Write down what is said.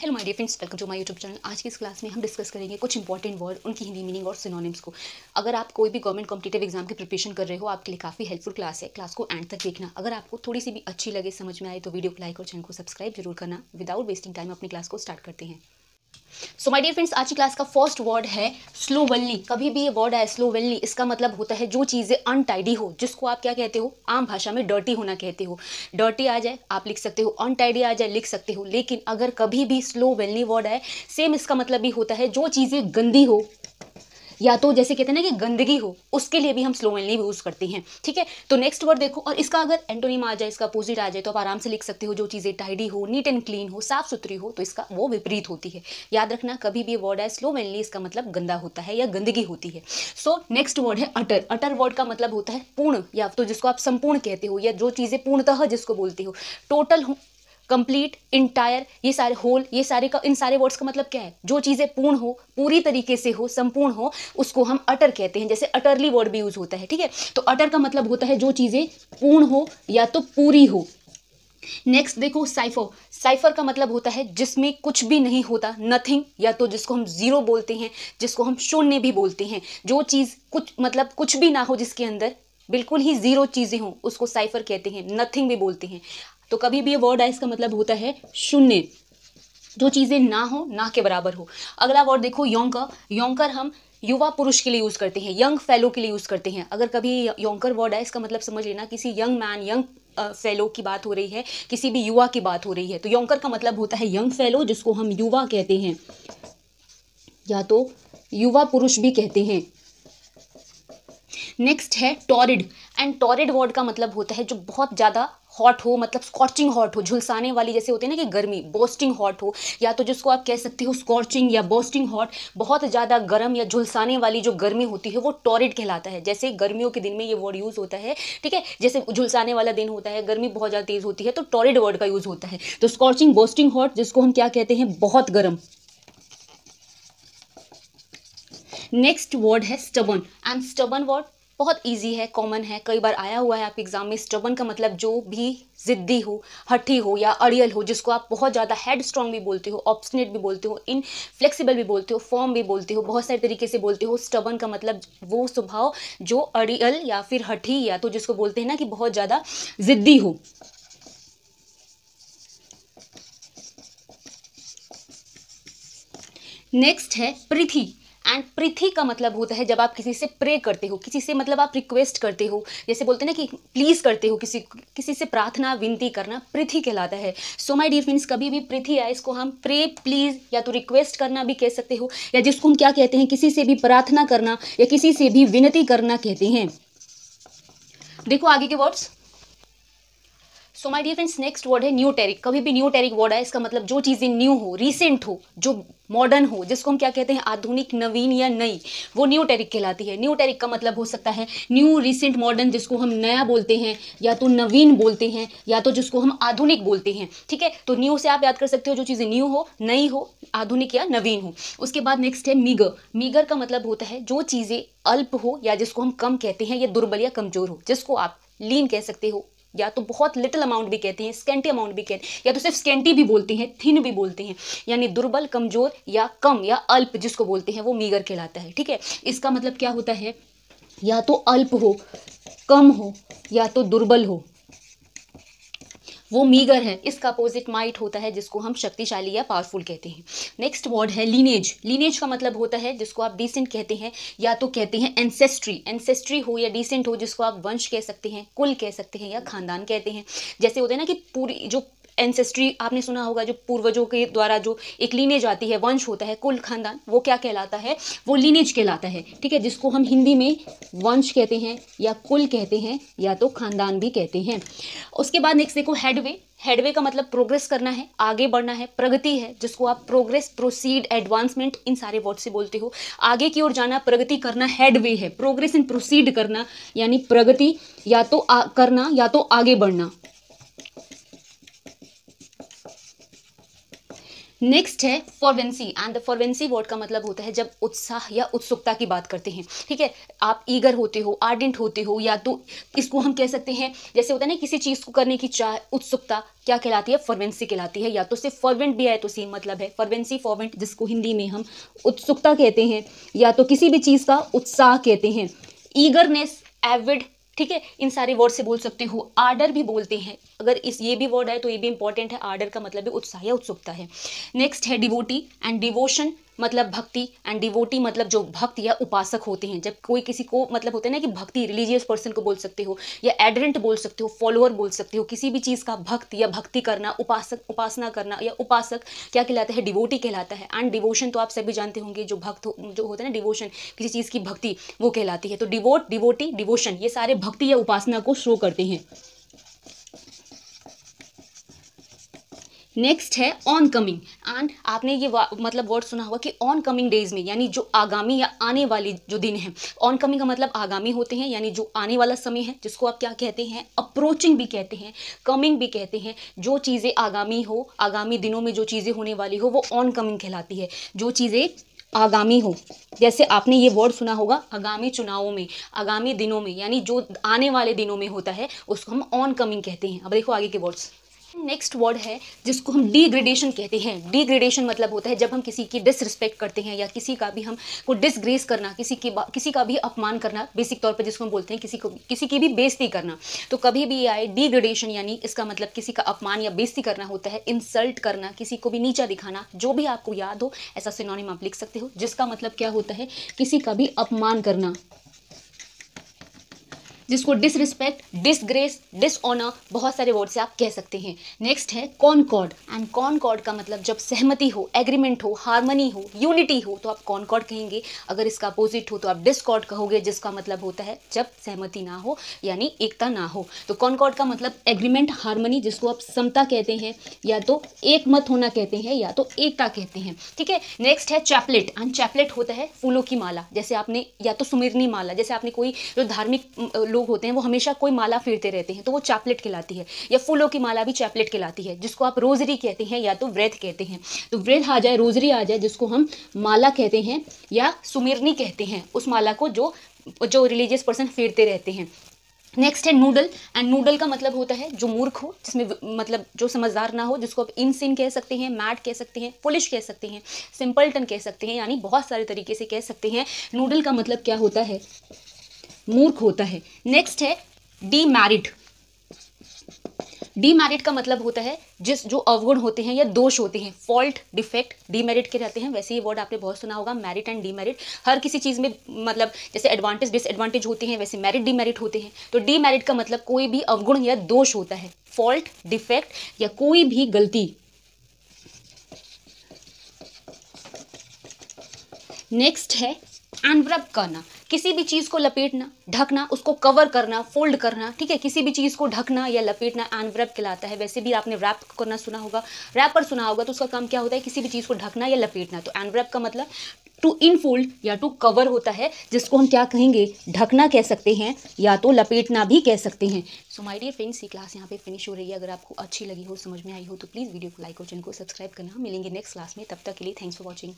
hello my dear friends welcome to my YouTube channel आज की इस क्लास में हम डिस्कस करेंगे कुछ इंपॉर्टेंट वर्ड उनकी हिंदी मीनिंग और सिनोनिम्स को अगर आप कोई भी गवर्नमेंट कॉम्पिटेटिव एग्जाम की प्रिपरेशन कर रहे हो आपके लिए काफ़ी हेल्पफुल क्लास है क्लास को एंड तक देखना अगर आपको थोड़ी सी भी अच्छी लगे समझ में आए तो वीडियो को लाइक और चैनल को सब्सक्राइब जरूर करना विदाउट वेस्टिंग टाइम अपनी क्लास को स्टार्ट करते हैं सो माय डियर फ्रेंड्स आज की क्लास का फर्स्ट वर्ड है स्लोवल्ली कभी भी ये वर्ड आए स्लोवल्ली इसका मतलब होता है जो चीज़ें अनटाइडी हो जिसको आप क्या कहते हो आम भाषा में डर्टी होना कहते हो डर्टी आ जाए आप लिख सकते हो अनटाइडी आ जाए लिख सकते हो लेकिन अगर कभी भी स्लोवल्ली वर्ड आए सेम इसका मतलब भी होता है जो चीज़ें गंदी हो या तो जैसे कहते हैं ना कि गंदगी हो उसके लिए भी हम स्लो एनलिव यूज़ करते हैं ठीक है तो नेक्स्ट वर्ड देखो और इसका अगर एंटोनिम आ जाए इसका अपोजिट आ जाए तो आप आराम से लिख सकते हो जो चीज़ें टाइडी हो नीट एंड क्लीन हो साफ सुथरी हो तो इसका वो विपरीत होती है याद रखना कभी भी वर्ड है स्लो मैनली इसका मतलब गंदा होता है या गंदगी होती है सो नेक्स्ट वर्ड है अटर अटर वर्ड का मतलब होता है पूर्ण या तो जिसको आप संपूर्ण कहते हो या जो चीज़ें पूर्णतः जिसको बोलते हो टोटल कंप्लीट इंटायर ये सारे होल ये सारे का इन सारे वर्ड्स का मतलब क्या है जो चीज़ें पूर्ण हो पूरी तरीके से हो संपूर्ण हो उसको हम अटर कहते हैं जैसे अटरली वर्ड भी यूज़ होता है ठीक है तो अटर का मतलब होता है जो चीज़ें पूर्ण हो या तो पूरी हो नेक्स्ट देखो साइफर साइफर का मतलब होता है जिसमें कुछ भी नहीं होता नथिंग या तो जिसको हम जीरो बोलते हैं जिसको हम शून्य भी बोलते हैं जो चीज़ कुछ मतलब कुछ भी ना हो जिसके अंदर बिल्कुल ही जीरो चीज़ें हों उसको साइफर कहते हैं नथिंग भी बोलते हैं तो कभी भी ये वर्ड आइस का मतलब होता है शून्य जो चीज़ें ना हो ना के बराबर हो अगला वर्ड देखो योंकर योंकर हम युवा पुरुष के लिए यूज़ करते हैं यंग फेलो के लिए यूज़ करते हैं अगर कभी योंकर वर्ड आइस इसका मतलब समझ लेना किसी यंग मैन यंग फेलो की बात हो रही है किसी भी युवा की बात हो रही है तो योंकर का मतलब होता है यंग फेलो जिसको हम युवा कहते हैं या तो युवा पुरुष भी कहते हैं नेक्स्ट है टॉरिड एंड टॉरिड वर्ड का मतलब होता है जो बहुत ज़्यादा हॉट हो मतलब स्कॉचिंग हॉट हो झुलसाने वाली जैसे होती है ना कि गर्मी बोस्टिंग हॉट हो या तो जिसको आप कह सकते हो स्कॉचिंग या बोस्टिंग हॉट बहुत ज़्यादा गर्म या झुलसाने वाली जो गर्मी होती है वो टॉरिड कहलाता है जैसे गर्मियों के दिन में ये वर्ड यूज़ होता है ठीक है जैसे झुलसाने वाला दिन होता है गर्मी बहुत ज़्यादा तेज़ होती है तो टॉरिड वर्ड का यूज़ होता है तो स्कॉचिंग बोस्टिंग हॉट जिसको हम क्या कहते हैं बहुत गर्म नेक्स्ट वर्ड है स्टबन एंड स्टबन वर्ड बहुत ईजी है कॉमन है कई बार आया हुआ है आपके एग्ज़ाम में स्टबन का मतलब जो भी ज़िद्दी हो हठी हो या अड़ियल हो जिसको आप बहुत ज़्यादा हेड स्ट्रॉन्ग भी बोलते हो ऑप्शनेट भी बोलते हो इन फ्लेक्सीबल भी बोलते हो फॉर्म भी बोलते हो बहुत सारे तरीके से बोलते हो स्टबन का मतलब वो स्वभाव जो अड़ियल या फिर हठी या तो जिसको बोलते हैं ना कि बहुत ज़्यादा ज़िद्दी हो नेक्स्ट है पृथ्वी एंड प्रिथी का मतलब होता है जब आप किसी से प्रे करते हो किसी से मतलब आप रिक्वेस्ट करते हो जैसे बोलते हैं ना कि प्लीज़ करते हो किसी किसी से प्रार्थना विनती करना प्रिथी कहलाता है सो माई डियर फ्रेंड्स कभी भी प्रिथी आए इसको हम प्रे प्लीज़ या तो रिक्वेस्ट करना भी कह सकते हो या जिसको हम क्या कहते हैं किसी से भी प्रार्थना करना या किसी से भी विनती करना कहते हैं देखो आगे के words so my dear friends next word है न्यू टेरिक कभी भी न्यू टेरिक वर्ड है इसका मतलब जो चीज़ें न्यू हो रिसेंट हो जो मॉडर्न हो जिसको हम क्या कहते हैं आधुनिक नवीन या नई वो न्यू टेरिक कहलाती है न्यू टेरिक का मतलब हो सकता है न्यू रिसेंट मॉडर्न जिसको हम नया बोलते हैं या तो नवीन बोलते हैं या तो जिसको हम आधुनिक बोलते हैं ठीक है तो न्यू से आप याद कर सकते हो जो चीज़ें न्यू हो नई हो आधुनिक या नवीन हो उसके बाद नेक्स्ट है मीगर मीगर का मतलब होता है जो चीज़ें अल्प हो या जिसको हम कम कहते हैं या दुर्बल या कमज़ोर हो जिसको आप लीन कह सकते हो या तो बहुत लिटिल अमाउंट भी कहते हैं स्केंटी अमाउंट भी कहते हैं या तो सिर्फ स्केंटी भी बोलते हैं थिन भी बोलते हैं यानी दुर्बल कमजोर या कम या अल्प जिसको बोलते हैं वो मीगर कहलाता है ठीक है इसका मतलब क्या होता है या तो अल्प हो कम हो या तो दुर्बल हो वो मीगर है इसका अपोजिट माइट होता है जिसको हम शक्तिशाली या पावरफुल कहते हैं नेक्स्ट वर्ड है लीनेज लीनेज का मतलब होता है जिसको आप डिसेंट कहते हैं या तो कहते हैं एनसेस्ट्री एनसेस्ट्री हो या डिसेंट हो जिसको आप वंश कह सकते हैं कुल कह सकते हैं या खानदान कहते हैं जैसे होता है ना कि पूरी जो एंसेस्ट्री आपने सुना होगा जो पूर्वजों के द्वारा जो एक लीनेज आती है वंश होता है कुल खानदान वो क्या कहलाता है वो लीनेज कहलाता है ठीक है जिसको हम हिंदी में वंश कहते हैं या कुल कहते हैं या तो खानदान भी कहते हैं उसके बाद नेक्स्ट देखो हेडवे हेडवे का मतलब प्रोग्रेस करना है आगे बढ़ना है प्रगति है जिसको आप प्रोग्रेस प्रोसीड एडवांसमेंट इन सारे वर्ड से बोलते हो आगे की ओर जाना प्रगति करना हेडवे है प्रोग्रेस इन प्रोसीड करना यानी प्रगति या तो आ, करना या तो आगे बढ़ना नेक्स्ट है furtherance and the furtherance word का मतलब होता है जब उत्साह या उत्सुकता की बात करते हैं ठीक है आप ईगर होते हो आर्डेंट होते हो या तो इसको हम कह सकते हैं जैसे होता है ना किसी चीज़ को करने की चाह उत्सुकता क्या कहलाती है फॉरवेंसी कहलाती है या तो सिर्फ फॉरवेंट भी आए तो सेम मतलब है फॉरवेंसी फॉरवेंट जिसको हिंदी में हम उत्सुकता कहते हैं या तो किसी भी चीज़ का उत्साह कहते हैं ईगरनेस एविड ठीक है इन सारे वर्ड से बोल सकते हो आर्डर भी बोलते हैं अगर इस ये भी वर्ड आए तो ये भी इंपॉर्टेंट है आर्डर का मतलब भी उत्साह या उत्सुकता है नेक्स्ट है डिवोटी एंड डिवोशन मतलब भक्ति एंड डिवोटी मतलब जो भक्त या उपासक होते हैं जब कोई किसी को मतलब होता है ना कि भक्ति रिलीजियस पर्सन को बोल सकते हो या एडरेंट बोल सकते हो फॉलोअर बोल सकते हो किसी भी चीज़ का भक्त या भक्ति करना उपासक उपासना करना या उपासक क्या कहलाता है डिवोटी कहलाता है एंड डिवोशन तो आप सभी जानते होंगे जो भक्त हो, जो होता है ना डिवोशन किसी चीज़ की भक्ति वो कहलाती है तो डिवोट डिवोटी डिवोशन ये सारे भक्ति या उपासना को शो करते हैं नेक्स्ट है ऑन कमिंग एंड आपने ये मतलब वर्ड सुना होगा कि ऑन कमिंग डेज में यानी जो आगामी या आने वाले जो दिन हैं ऑन कमिंग का मतलब आगामी होते हैं यानी जो आने वाला समय है जिसको आप क्या कहते हैं अप्रोचिंग भी कहते हैं कमिंग भी कहते हैं जो चीज़ें आगामी हो आगामी दिनों में जो चीज़ें होने वाली हो वो ऑन कमिंग कहलाती है जो चीज़ें आगामी हो जैसे आपने ये वर्ड सुना होगा आगामी चुनावों में आगामी दिनों में यानी जो आने वाले दिनों में होता है उसको हम ऑन कमिंग कहते हैं अब देखो आगे के वर्ड्स नेक्स्ट वर्ड है जिसको हम डिग्रेडेशन कहते हैं डिग्रेडेशन मतलब होता है जब हम किसी की डिसरिस्पेक्ट करते हैं या किसी का भी हम को डिसग्रेस करना किसी की किसी का भी अपमान करना बेसिक तौर पर जिसको हम बोलते हैं किसी को किसी की भी बेजती करना तो कभी भी आए डिग्रेडेशन यानी इसका मतलब किसी का अपमान या बेजती करना होता है इंसल्ट करना किसी को भी नीचा दिखाना जो भी आपको याद हो ऐसा सिनोनिम आप लिख सकते हो जिसका मतलब क्या होता है किसी का भी अपमान करना जिसको डिसरिस्पेक्ट डिसग्रेस डिसऑनर बहुत सारे वर्ड से आप कह सकते हैं नेक्स्ट है कॉनकॉर्ड एंड कॉनकॉर्ड का मतलब जब सहमति हो एग्रीमेंट हो हारमनी हो यूनिटी हो तो आप कॉनकॉर्ड कहेंगे अगर इसका अपोजिट हो तो आप डिसकॉर्ड कहोगे जिसका मतलब होता है जब सहमति ना हो यानी एकता ना हो तो कॉनकॉर्ड का मतलब एग्रीमेंट हारमनी जिसको आप समता कहते हैं या तो एक मत होना कहते हैं या तो एकता कहते हैं ठीक है नेक्स्ट है चैपलेट एंड चैपलेट होता है फूलों की माला जैसे आपने या तो सुमिरनी माला जैसे आपने कोई जो धार्मिक लोग लोग होते हैं वो हमेशा कोई माला फेरते रहते हैं तो वो चैपलेट खिलाती है या फूलों की माला भी चैपलेट खिलाती है जिसको आप रोजरी कहते हैं या तो व्रत कहते हैं तो व्रत आ जाए रोजरी आ जाए जिसको हम माला कहते हैं या सुमिरनी कहते हैं उस माला को जो जो रिलीजियस पर्सन फेरते रहते हैं नेक्स्ट है नूडल एंड नूडल का मतलब होता है जो मूर्ख हो जिसमें मतलब जो समझदार ना हो जिसको आप इनसिन कह सकते हैं मैट कह सकते हैं पुलिश कह सकते हैं सिंपल्टन कह सकते हैं यानी बहुत सारे तरीके से कह सकते हैं नूडल का मतलब क्या होता है मूर्ख होता है नेक्स्ट है डी मैरिड का मतलब होता है जिस जो अवगुण होते हैं या दोष होते हैं फॉल्ट डिफेक्ट डीमेरिट के रहते हैं वैसे ये वर्ड आपने बहुत सुना होगा मैरिट एंड डीमेरिट हर किसी चीज़ में मतलब जैसे एडवांटेज डिसएडवांटेज होते हैं वैसे मेरिट डीमेरिट होते हैं तो डीमेरिट का मतलब कोई भी अवगुण या दोष होता है फॉल्ट डिफेक्ट या कोई भी गलती नेक्स्ट है एनवरप करना किसी भी चीज़ को लपेटना ढकना उसको कवर करना फोल्ड करना ठीक है किसी भी चीज़ को ढकना या लपेटना एनव्रैप कहलाता है वैसे भी आपने रैप करना सुना होगा रैपर सुना होगा तो उसका काम क्या होता है किसी भी चीज़ को ढकना या लपेटना तो एनवरप का मतलब टू इनफोल्ड या टू कवर होता है जिसको हम क्या कहेंगे ढकना कह सकते हैं या तो लपेटना भी कह सकते हैं सो माई डियर फ्रेंड्स ये क्लास यहाँ पे फिनिश हो रही है अगर आपको अच्छी लगी हो समझ में आई हो तो प्लीज़ वीडियो को लाइक और चैनल को सब्सक्राइब करना मिलेंगे नेक्स्ट क्लास में तब तक के लिए थैंक्स फॉर वॉचिंग